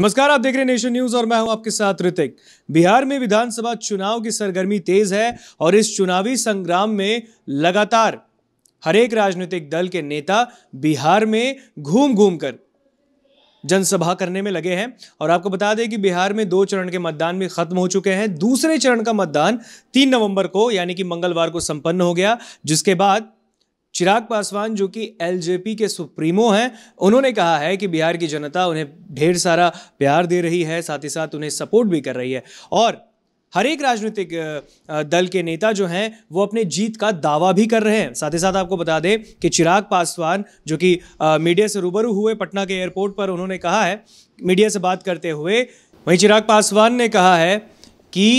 नमस्कार आप देख रहे हैं नेशन न्यूज और मैं हूं आपके साथ ऋतिक बिहार में विधानसभा चुनाव की सरगर्मी तेज है और इस चुनावी संग्राम में लगातार हरेक राजनीतिक दल के नेता बिहार में घूम घूम कर जनसभा करने में लगे हैं और आपको बता दें कि बिहार में दो चरण के मतदान भी खत्म हो चुके हैं दूसरे चरण का मतदान तीन नवंबर को यानी कि मंगलवार को संपन्न हो गया जिसके बाद चिराग पासवान जो कि एलजेपी के सुप्रीमो हैं उन्होंने कहा है कि बिहार की जनता उन्हें ढेर सारा प्यार दे रही है साथ ही साथ उन्हें सपोर्ट भी कर रही है और हर एक राजनीतिक दल के नेता जो हैं वो अपने जीत का दावा भी कर रहे हैं साथ ही साथ आपको बता दें कि चिराग पासवान जो कि मीडिया से रूबरू हुए पटना के एयरपोर्ट पर उन्होंने कहा है मीडिया से बात करते हुए वहीं चिराग पासवान ने कहा है कि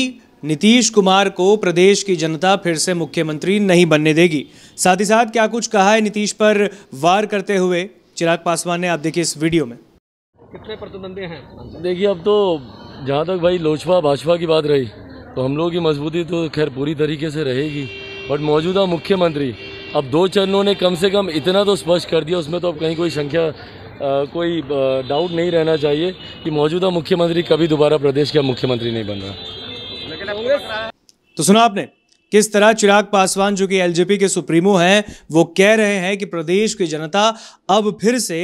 नीतीश कुमार को प्रदेश की जनता फिर से मुख्यमंत्री नहीं बनने देगी साथ ही साथ क्या कुछ कहा है नीतीश पर वार करते हुए चिराग पासवान ने आप देखिए इस वीडियो में कितने प्रतिबंधे हैं देखिए अब तो जहाँ तक भाई लोजपा भाजपा की बात रही तो हम लोगों की मजबूती तो खैर पूरी तरीके से रहेगी बट मौजूदा मुख्यमंत्री अब दो चरणों ने कम से कम इतना तो स्पष्ट कर दिया उसमें तो अब कहीं कोई संख्या आ, कोई डाउट नहीं रहना चाहिए कि मौजूदा मुख्यमंत्री कभी दोबारा प्रदेश का मुख्यमंत्री नहीं बन रहा तो, तो सुना आपने किस तरह चिराग पासवान जो कि एलजेपी के सुप्रीमो हैं वो कह रहे हैं कि प्रदेश की जनता अब फिर से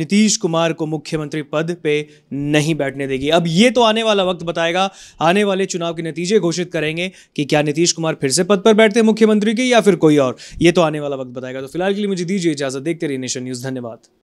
नीतीश कुमार को मुख्यमंत्री पद पे नहीं बैठने देगी अब ये तो आने वाला वक्त बताएगा आने वाले चुनाव के नतीजे घोषित करेंगे कि क्या नीतीश कुमार फिर से पद पर बैठते हैं मुख्यमंत्री के या फिर कोई और ये तो आने वाला वक्त बताएगा तो फिलहाल के लिए मुझे दीजिए इजाज़त देखते रहिए नेशन न्यूज़ धन्यवाद